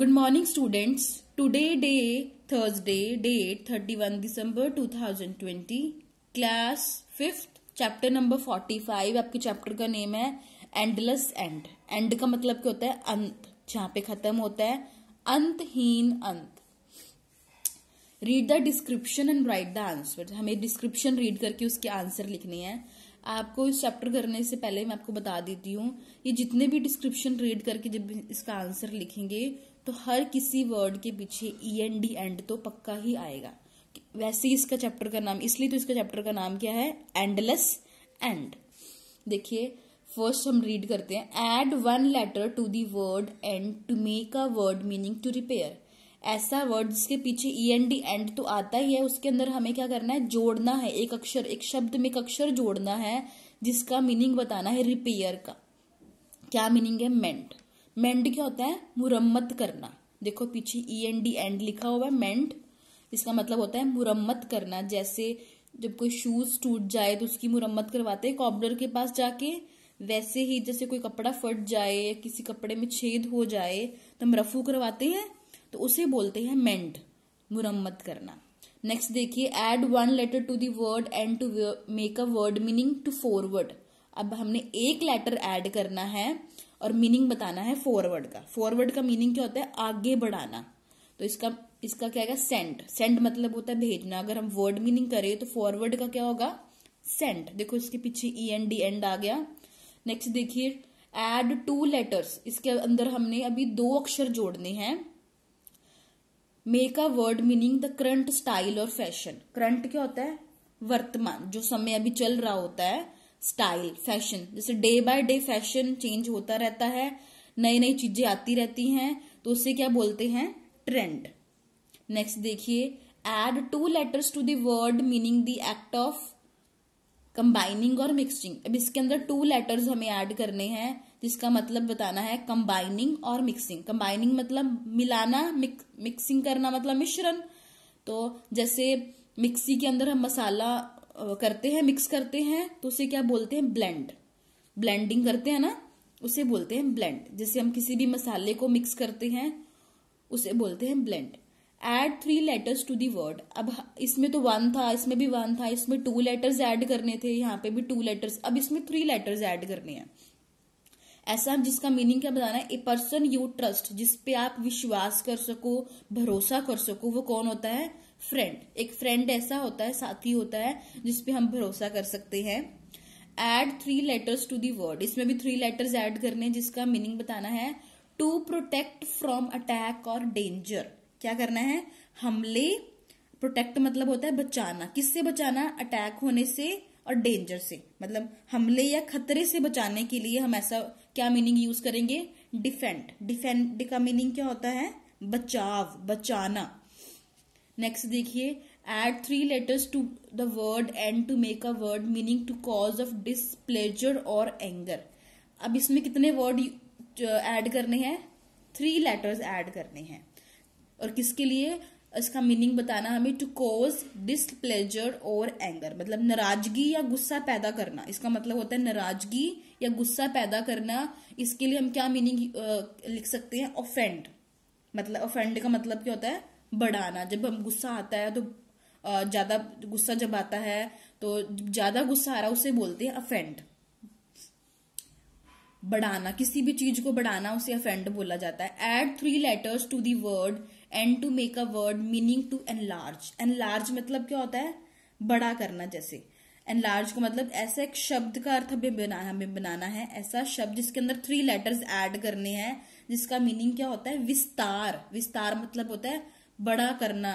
Good morning students. Today day Thursday date 31 December 2020 class 5th नंबर forty 45 आपके chapter का name है endless and and का मतलब क्या होता है अंत जहां पे खत्म होता है अंतहीन अंत read the description and write the answer हमें डिस्क्रिप्शन रीड करके उसके आंसर लिखने हैं आपको इस चैप्टर करने से पहले मैं आपको बता देती हूँ ये जितने भी डिस्क्रिप्शन रीड करके जब इसका आंसर लिखेंगे तो हर किसी वर्ड के पीछे ई एन डी एंड तो पक्का ही आएगा वैसे ही इसका चैप्टर का नाम इसलिए तो इसका चैप्टर का नाम क्या है एंडलेस एंड देखिए फर्स्ट हम रीड करते हैं add one letter to the word and to make a word meaning to repair ऐसा वर्ड जिसके पीछे ई एन डी एंड तो आता ही है उसके अंदर हमें क्या करना है जोड़ना है एक अक्षर एक शब्द में एक अक्षर जोड़ना है जिसका मीनिंग बताना है रिपेयर का क्या मीनिंग है मेंट मेंड क्या होता है मुरम्मत करना देखो पीछे ई एन डी एंड लिखा हुआ है मेंड इसका मतलब होता है मुरम्मत करना जैसे जब कोई शूज टूट जाए तो उसकी मुरम्मत करवाते हैं कॉबलर के पास जाके वैसे ही जैसे कोई कपड़ा फट जाए या किसी कपड़े में छेद हो जाए तो हम रफू करवाते हैं तो उसे बोलते हैं मेंड मुरम्मत करना नेक्स्ट देखिए add one letter to the word and to make a word meaning to forward अब हमने एक लेटर एड करना है और मीनिंग बताना है फॉरवर्ड का फॉरवर्ड का मीनिंग क्या होता है आगे बढ़ाना तो इसका इसका क्या है सेंट सेंट मतलब होता है भेजना अगर हम वर्ड मीनिंग करें तो फॉरवर्ड का क्या होगा सेंट देखो इसके पीछे ई एन डी एंड आ गया नेक्स्ट देखिए एड टू लेटर्स इसके अंदर हमने अभी दो अक्षर जोड़ने हैं make a word meaning the current style और फैशन करंट क्या होता है वर्तमान जो समय अभी चल रहा होता है स्टाइल फैशन जैसे day by day fashion change होता रहता है नई नई चीजें आती रहती हैं तो उसे क्या बोलते हैं ट्रेंड नेक्स्ट देखिए add two letters to third meaning the act of combining और मिक्सिंग अब इसके अंदर टू लेटर्स हमें ऐड करने हैं जिसका मतलब बताना है कंबाइनिंग और मिक्सिंग कंबाइनिंग मतलब मिलाना मिक्सिंग करना मतलब मिश्रण तो जैसे मिक्सी के अंदर हम मसाला करते हैं मिक्स करते हैं तो उसे क्या बोलते हैं ब्लेंड ब्लेंडिंग करते हैं ना उसे बोलते हैं ब्लेंड जैसे हम किसी भी मसाले को मिक्स करते हैं उसे बोलते हैं blend add three letters to the word अब इसमें तो वन था इसमें भी वन था इसमें टू लेटर्स ऐड करने थे यहाँ पे भी टू लेटर्स अब इसमें थ्री लेटर्स ऐड करने हैं ऐसा जिसका मीनिंग क्या बताना है ए पर्सन यू ट्रस्ट जिसपे आप विश्वास कर सको भरोसा कर सको वो कौन होता है फ्रेंड एक फ्रेंड ऐसा होता है साथी होता है जिसपे हम भरोसा कर सकते हैं add three letters to the word इसमें भी थ्री लेटर्स एड करने हैं जिसका मीनिंग बताना है टू प्रोटेक्ट फ्रॉम अटैक और डेंजर क्या करना है हमले प्रोटेक्ट मतलब होता है बचाना किससे बचाना अटैक होने से और डेंजर से मतलब हमले या खतरे से बचाने के लिए हम ऐसा क्या मीनिंग यूज करेंगे डिफेंड डिफेंड का मीनिंग क्या होता है बचाव बचाना नेक्स्ट देखिए add three letters to the word and to make a word meaning to cause of displeasure और एंगर अब इसमें कितने वर्ड एड करने हैं थ्री लेटर्स एड करने हैं और किसके लिए इसका मीनिंग बताना हमें टू कोज डिसप्लेजर और एंगर मतलब नाराजगी या गुस्सा पैदा करना इसका मतलब होता है नाराजगी या गुस्सा पैदा करना इसके लिए हम क्या मीनिंग लिख सकते हैं ऑफेंड मतलब ऑफेंड का मतलब क्या होता है बढ़ाना जब हम गुस्सा आता है तो ज़्यादा गुस्सा जब आता है तो ज़्यादा गुस्सा आ रहा है उसे बोलते हैं अफेंड बढ़ाना किसी भी चीज को बढ़ाना उसे अफेंड बोला जाता है add three letters to the word and to make a word meaning to enlarge enlarge मतलब क्या होता है बड़ा करना जैसे एनलार्ज का मतलब ऐसा एक शब्द का अर्थ हमें बना हमें बनाना है ऐसा शब्द जिसके अंदर थ्री लेटर्स एड करने हैं जिसका मीनिंग क्या होता है विस्तार विस्तार मतलब होता है बड़ा करना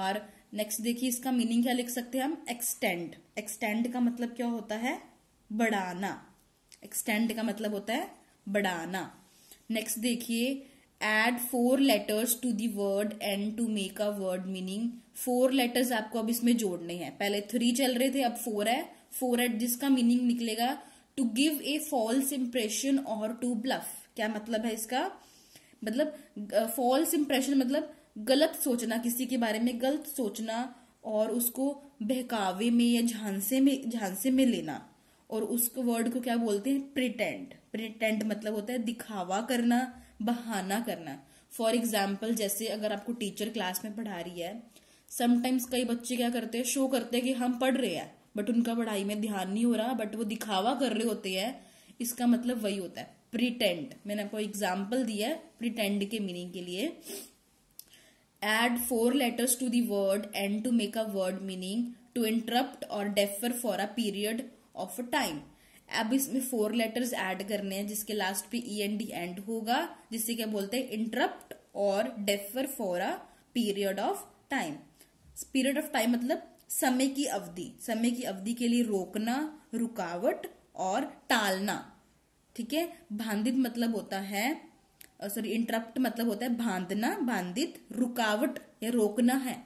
और नेक्स्ट देखिए इसका मीनिंग क्या लिख सकते हैं हम एक्सटेंड एक्सटेंड का मतलब क्या होता है बढ़ाना एक्सटेंड का मतलब होता है बढ़ाना नेक्स्ट देखिए add four letters to the word and to make a word meaning four letters आपको अब इसमें जोड़ने हैं पहले थ्री चल रहे थे अब फोर है फोर एट जिसका मीनिंग निकलेगा to give a false impression और टू ब्लफ क्या मतलब है इसका मतलब फॉल्स uh, इम्प्रेशन मतलब गलत सोचना किसी के बारे में गलत सोचना और उसको बहकावे में या झांसे में झांसे में लेना और उस वर्ड को क्या बोलते हैं प्रिटेंट प्रिटेंट मतलब होता है दिखावा करना बहाना करना फॉर एग्जाम्पल जैसे अगर आपको टीचर क्लास में पढ़ा रही है समटाइम्स कई बच्चे क्या करते हैं शो करते हैं कि हम पढ़ रहे हैं बट उनका पढ़ाई में ध्यान नहीं हो रहा बट वो दिखावा कर रहे होते हैं इसका मतलब वही होता है प्रिटेंट मैंने आपको एग्जाम्पल दिया है प्रिटेंड के मीनिंग के लिए add four letters to the word and to make a word meaning to interrupt or defer for a period of a time अब इसमें फोर लेटर्स ऐड करने हैं जिसके लास्ट पे ई एन डी एंड होगा जिससे क्या बोलते हैं इंटरप्ट और defer for a period of time period of time मतलब समय की अवधि समय की अवधि के लिए रोकना रुकावट और टालना ठीक है भांधित मतलब होता है सॉरी इंटरप्ट मतलब होता है बांधना बांधित रुकावट या रोकना है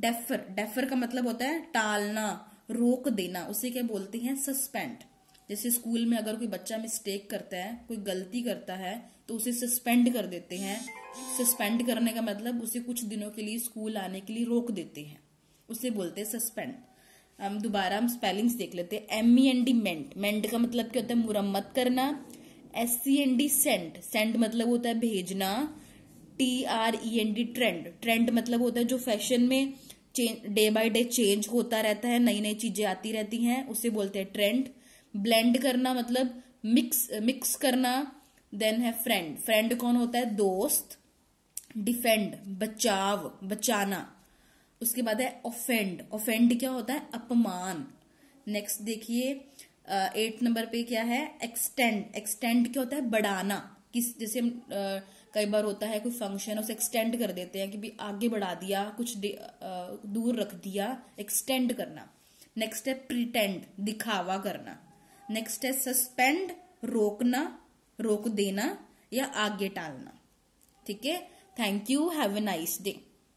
डेफर डेफर का मतलब होता है टालना रोक देना उसे क्या बोलते हैं सस्पेंड जैसे स्कूल में अगर कोई बच्चा मिस्टेक करता है कोई गलती करता है तो उसे सस्पेंड कर देते हैं सस्पेंड करने का मतलब उसे कुछ दिनों के लिए स्कूल आने के लिए रोक देते हैं उसे बोलते हैं सस्पेंड हम दोबारा हम स्पेलिंग्स देख लेते हैं M E N D mend mend का मतलब क्या होता है मुरम्मत करना S C N D send send मतलब होता है भेजना T R E N D trend trend मतलब होता है जो फैशन में डे बाय डे चेंज होता रहता है नई नई चीजें आती रहती हैं उसे बोलते हैं ट्रेंड ब्लेंड करना मतलब मिक्स मिक्स करना देन है फ्रेंड फ्रेंड कौन होता है दोस्त डिफेंड बचाव बचाना उसके बाद है ऑफेंड ऑफेंड क्या होता है अपमान नेक्स्ट देखिए एट नंबर पे क्या है एक्सटेंड एक्सटेंड क्या होता है बढ़ाना किस जैसे हम कई बार होता है कोई फंक्शन उसे एक्सटेंड कर देते हैं कि भी आगे बढ़ा दिया कुछ दूर रख दिया एक्सटेंड करना नेक्स्ट है प्रिटेंड दिखावा करना नेक्स्ट है सस्पेंड रोकना रोक देना या आगे टालना ठीक है thank you have a nice day